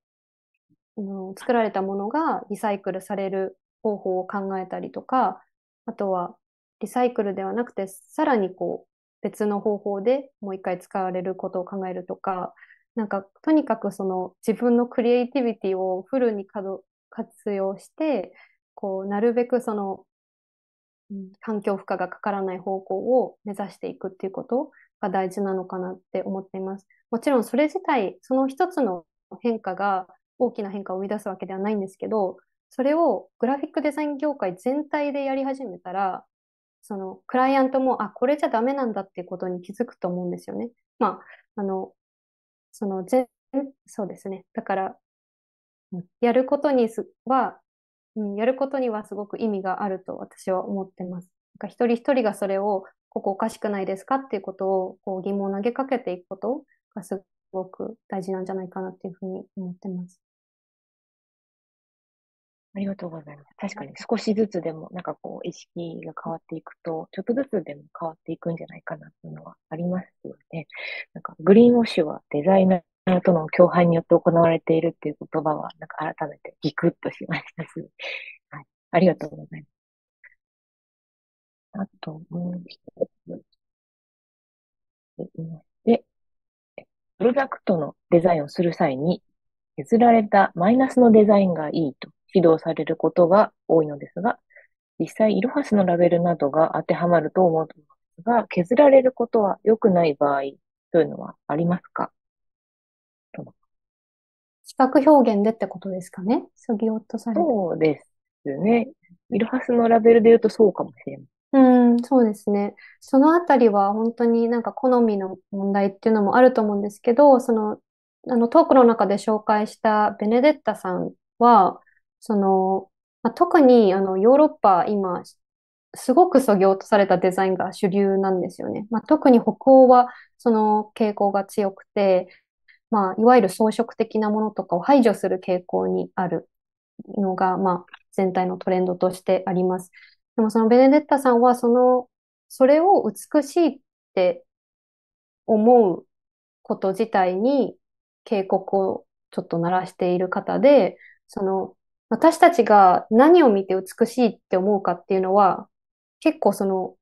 うん、作られたものがリサイクルされる方法を考えたりとか、あとはリサイクルではなくて、さらにこう別の方法でもう一回使われることを考えるとか、なんかとにかくその自分のクリエイティビティをフルに活用して、こうなるべくその環境負荷がかからない方向を目指していくっていうことが大事なのかなって思っています。もちろんそれ自体、その一つの変化が大きな変化を生み出すわけではないんですけど、それをグラフィックデザイン業界全体でやり始めたら、そのクライアントも、あ、これじゃダメなんだってことに気づくと思うんですよね。まあ、あの、その全、そうですね。だから、やることにはうん、やることにはすごく意味があると私は思ってます。なんか一人一人がそれを、ここおかしくないですかっていうことをこう疑問を投げかけていくことがすごく大事なんじゃないかなっていうふうに思ってます。ありがとうございます。確かに少しずつでも、なんかこう、意識が変わっていくと、ちょっとずつでも変わっていくんじゃないかなっていうのはありますよね。なんか、グリーンウォッシュはデザイナー親との共犯によって行われているっていう言葉は、なんか改めてギクッとしましたし、はい。ありがとうございます。あと、もう一つ。で、プロダクトのデザインをする際に、削られたマイナスのデザインがいいと指導されることが多いのですが、実際、イロハスのラベルなどが当てはまると思うのですが、削られることは良くない場合というのはありますか視覚表現でってことですかねそぎ落とされた。そうですね。イルハスのラベルで言うとそうかもしれない。うん、そうですね。そのあたりは本当になんか好みの問題っていうのもあると思うんですけど、その、あのトークの中で紹介したベネデッタさんは、その、まあ、特にあのヨーロッパ今、すごくそぎ落とされたデザインが主流なんですよね。まあ、特に北欧はその傾向が強くて、まあ、いわゆる装飾的なものとかを排除する傾向にあるのが、まあ、全体のトレンドとしてあります。でもそのベネデッタさんは、その、それを美しいって思うこと自体に警告をちょっと鳴らしている方で、その、私たちが何を見て美しいって思うかっていうのは、結構その、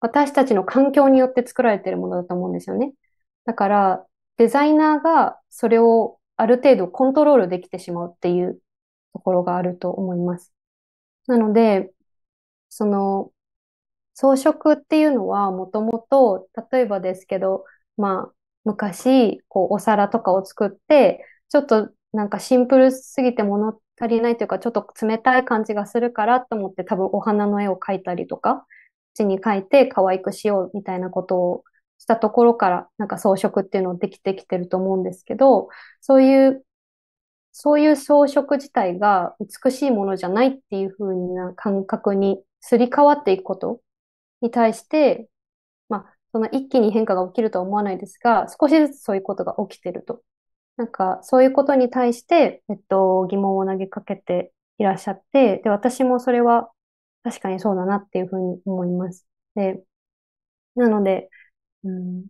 私たちの環境によって作られているものだと思うんですよね。だから、デザイナーがそれをある程度コントロールできてしまうっていうところがあると思います。なので、その、装飾っていうのはもともと、例えばですけど、まあ、昔、こう、お皿とかを作って、ちょっとなんかシンプルすぎて物足りないというか、ちょっと冷たい感じがするからと思って、多分お花の絵を描いたりとか、うちに描いて可愛くしようみたいなことをしたところから、なんか装飾っていうのできてきてると思うんですけど、そういう、そういう装飾自体が美しいものじゃないっていう風な感覚にすり替わっていくことに対して、まあ、その一気に変化が起きるとは思わないですが、少しずつそういうことが起きてると。なんか、そういうことに対して、えっと、疑問を投げかけていらっしゃって、で、私もそれは確かにそうだなっていうふうに思います。で、なので、うん。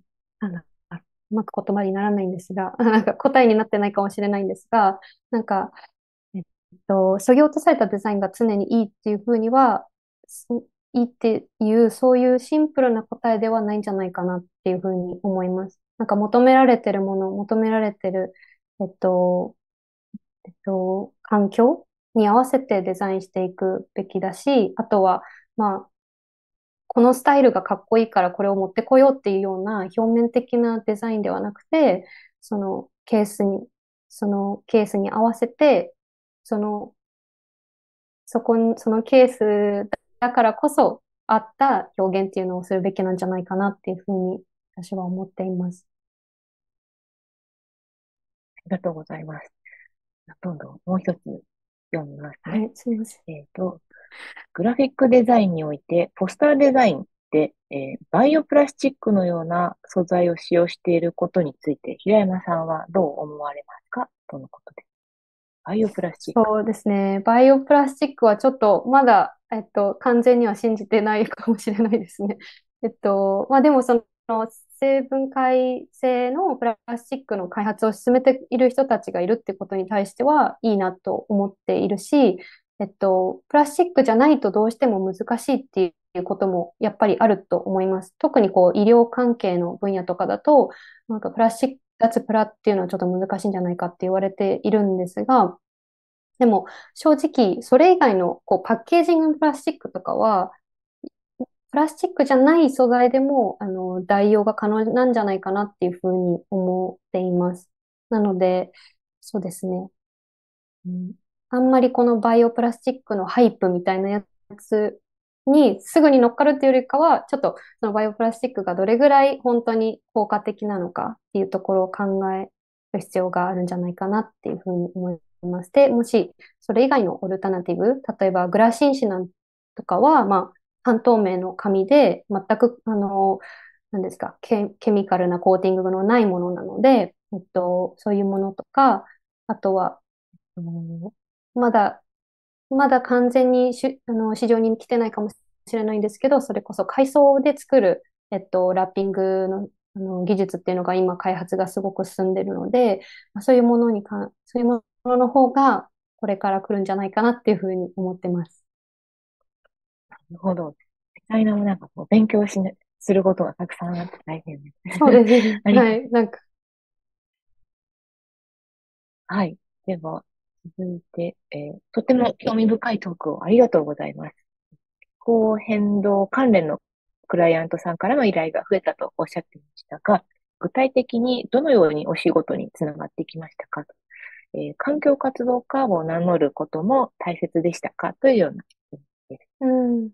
うまく言葉にならないんですが、なんか答えになってないかもしれないんですが、なんか、えっと、削ぎ落とされたデザインが常にいいっていうふうには、いいっていう、そういうシンプルな答えではないんじゃないかなっていうふうに思います。なんか求められてるもの、求められてる、えっと、えっと、環境に合わせてデザインしていくべきだし、あとは、まあ、このスタイルがかっこいいからこれを持ってこようっていうような表面的なデザインではなくて、そのケースに、そのケースに合わせて、その、そこに、そのケースだからこそあった表現っていうのをするべきなんじゃないかなっていうふうに私は思っています。ありがとうございます。どんどんもう一つ読みます、ね。はい、すみません。えっ、ー、と、グラフィックデザインにおいて、ポスターデザインで、えー、バイオプラスチックのような素材を使用していることについて、平山さんはどう思われますかとのことです。バイオプラスチック。そうですね。バイオプラスチックはちょっとまだ、えっと、完全には信じてないかもしれないですね。えっと、まあでもその、生分解性のプラスチックの開発を進めている人たちがいるってことに対してはいいなと思っているし、えっと、プラスチックじゃないとどうしても難しいっていうこともやっぱりあると思います。特にこう医療関係の分野とかだと、なんかプラスチック、脱プラっていうのはちょっと難しいんじゃないかって言われているんですが、でも正直それ以外のこうパッケージングプラスチックとかは、プラスチックじゃない素材でも、あの、代用が可能なんじゃないかなっていうふうに思っています。なので、そうですね。うんあんまりこのバイオプラスチックのハイプみたいなやつにすぐに乗っかるっていうよりかは、ちょっとそのバイオプラスチックがどれぐらい本当に効果的なのかっていうところを考える必要があるんじゃないかなっていうふうに思います。で、もしそれ以外のオルタナティブ、例えばグラシン紙なんとかは、まあ、半透明の紙で全く、あの、何ですかケ、ケミカルなコーティングのないものなので、えっと、そういうものとか、あとは、まだ、まだ完全にしあの市場に来てないかもしれないんですけど、それこそ海藻で作る、えっと、ラッピングのあの技術っていうのが今開発がすごく進んでるので、そういうものにか、そういうものの方がこれから来るんじゃないかなっていうふうに思ってます。なるほど。デザイナーもなんかこう勉強し、することがたくさんあって大変です。そうですね。はい、なんか。はい。でも、続いて、えー、とても興味深いトークをありがとうございます。気候変動関連のクライアントさんからの依頼が増えたとおっしゃっていましたが、具体的にどのようにお仕事につながってきましたかと、えー、環境活動家を名乗ることも大切でしたかというような質問です。うん、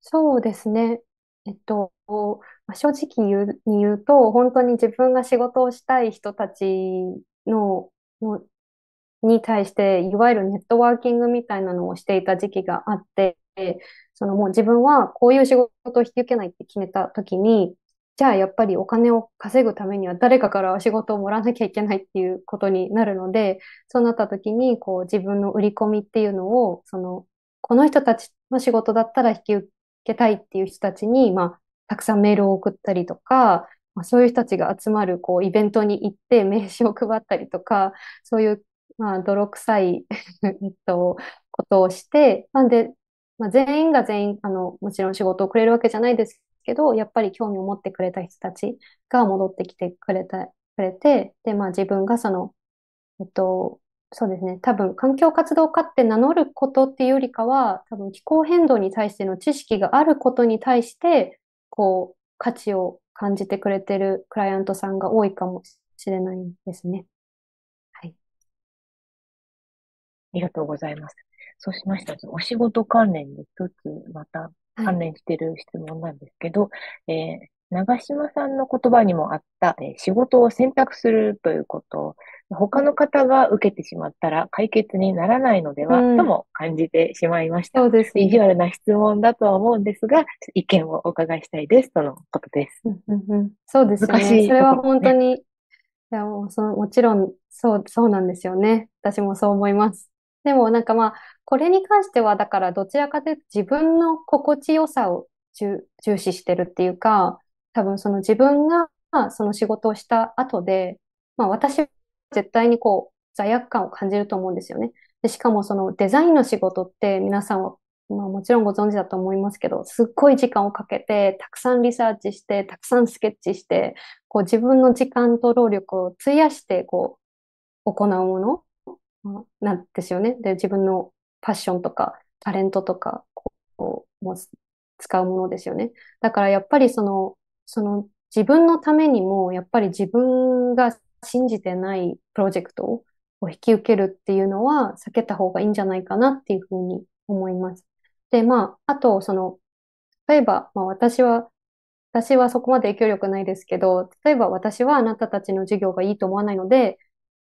そうですね。えっと、ま正直言うに言うと、本当に自分が仕事をしたい人たちの、のに対して、いわゆるネットワーキングみたいなのをしていた時期があって、そのもう自分はこういう仕事を引き受けないって決めた時に、じゃあやっぱりお金を稼ぐためには誰かから仕事をもらわなきゃいけないっていうことになるので、そうなった時にこう自分の売り込みっていうのを、その、この人たちの仕事だったら引き受けたいっていう人たちに、まあ、たくさんメールを送ったりとか、まあ、そういう人たちが集まるこうイベントに行って名刺を配ったりとか、そういうまあ、泥臭い えっと、ことをして、なんで、まあ、全員が全員、あの、もちろん仕事をくれるわけじゃないですけど、やっぱり興味を持ってくれた人たちが戻ってきてくれた、くれて、で、まあ自分がその、えっと、そうですね、多分環境活動家って名乗ることっていうよりかは、多分気候変動に対しての知識があることに対して、こう、価値を感じてくれてるクライアントさんが多いかもしれないですね。ありがとうございます。そうしましたお仕事関連で一つまた関連してる質問なんですけど、はい、えー、長島さんの言葉にもあった、えー、仕事を選択するということ、他の方が受けてしまったら解決にならないのでは、うん、とも感じてしまいました。そうです、ね、意地悪な質問だとは思うんですが、意見をお伺いしたいです、とのことです。そうですね。ねそれは本当に、いやもうそもちろんそう、そうなんですよね。私もそう思います。でもなんかまあ、これに関しては、だからどちらかというと自分の心地よさを重視してるっていうか、多分その自分がその仕事をした後で、まあ私は絶対にこう罪悪感を感じると思うんですよね。でしかもそのデザインの仕事って皆さんは、まあ、もちろんご存知だと思いますけど、すっごい時間をかけて、たくさんリサーチして、たくさんスケッチして、こう自分の時間と労力を費やしてこう行うものなんですよね。で、自分のパッションとか、タレントとか、こう、もう使うものですよね。だからやっぱりその、その自分のためにも、やっぱり自分が信じてないプロジェクトを引き受けるっていうのは避けた方がいいんじゃないかなっていうふうに思います。で、まあ、あと、その、例えば、まあ私は、私はそこまで影響力ないですけど、例えば私はあなたたちの授業がいいと思わないので、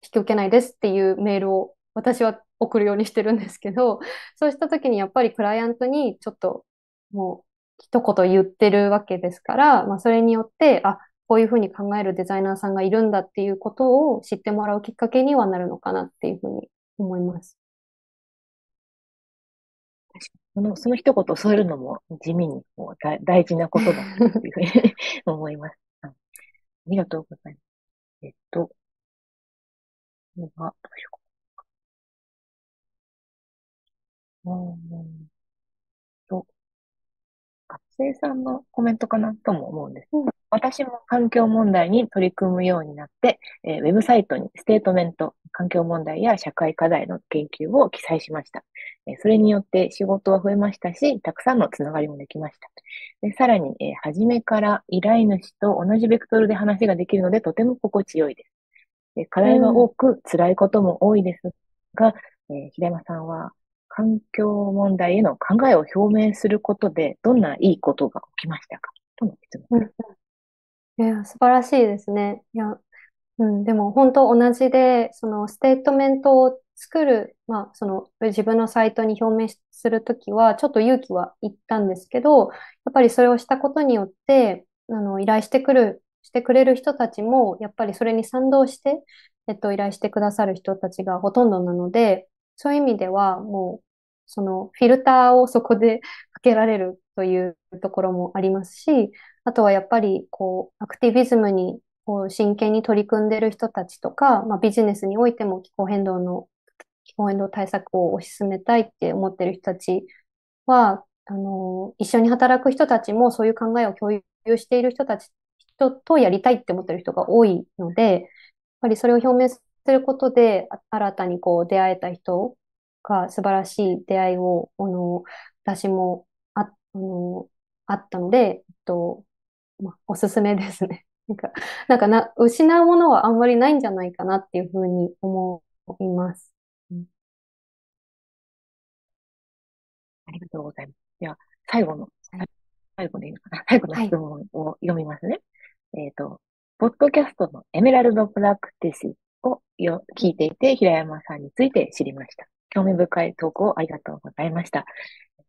引き受けないですっていうメールを私は送るようにしてるんですけど、そうした時にやっぱりクライアントにちょっともう一言言ってるわけですから、まあそれによって、あ、こういうふうに考えるデザイナーさんがいるんだっていうことを知ってもらうきっかけにはなるのかなっていうふうに思います。その、その一言添えるのも地味にもう大大事なことだというふうに 思います。ありがとうございます。えっと、のどうしようかうんと、学生さんのコメントかなとも思うんです。うん、私も環境問題に取り組むようになって、えー、ウェブサイトにステートメント、環境問題や社会課題の研究を記載しました。えー、それによって仕事は増えましたし、たくさんのつながりもできました。でさらに、えー、初めから依頼主と同じベクトルで話ができるので、とても心地よいです。え課題は多く、辛いことも多いですが、うえー、平山さんは環境問題への考えを表明することで、どんないいことが起きましたかとの質問です。いや、素晴らしいですね。いや、うん、でも本当同じで、そのステートメントを作る、まあ、その自分のサイトに表明するときは、ちょっと勇気はいったんですけど、やっぱりそれをしたことによって、あの、依頼してくるしてくれる人たちも、やっぱりそれに賛同して、えっと、依頼してくださる人たちがほとんどなので、そういう意味では、もう、そのフィルターをそこでかけられるというところもありますし、あとはやっぱり、こう、アクティビズムにこう真剣に取り組んでる人たちとか、まあ、ビジネスにおいても気候変動の、気候変動対策を推し進めたいって思ってる人たちは、あの、一緒に働く人たちもそういう考えを共有している人たち人とやりたいって思ってる人が多いので、やっぱりそれを表明することで、新たにこう出会えた人が素晴らしい出会いを、あの、私もあ、あの、あったので、えっと、まあ、おすすめですね。なんか、なんかな、失うものはあんまりないんじゃないかなっていうふうに思います。うん、ありがとうございます。では、最後の、最後でいいのかな最後の質問を読みますね。えっ、ー、と、ポッドキャストのエメラルドプラクティスをよ聞いていて、平山さんについて知りました。興味深い投稿ありがとうございました。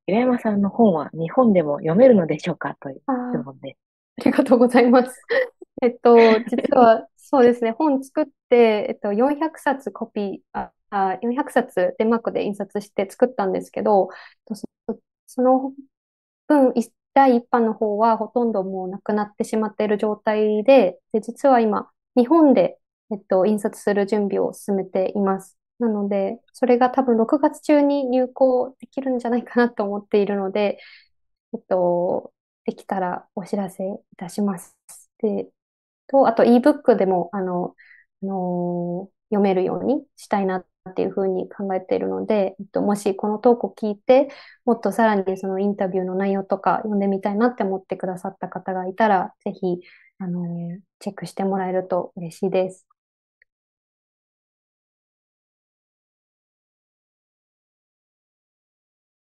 平山さんの本は日本でも読めるのでしょうかという質問です。ありがとうございます。えっと、実はそうですね、本作って、えっと、400冊コピー、ああ400冊デンマークで印刷して作ったんですけど、その分、第1波の方はほとんどもうなくなってしまっている状態で、で実は今、日本で、えっと、印刷する準備を進めています。なので、それが多分6月中に入稿できるんじゃないかなと思っているので、えっと、できたらお知らせいたします。で、と、あと ebook でも、あの、あのー、読めるようにしたいなっていうふうに考えているので、えっと、もしこのトークを聞いて、もっとさらにそのインタビューの内容とか読んでみたいなって思ってくださった方がいたら、ぜひ、あの、チェックしてもらえると嬉しいです。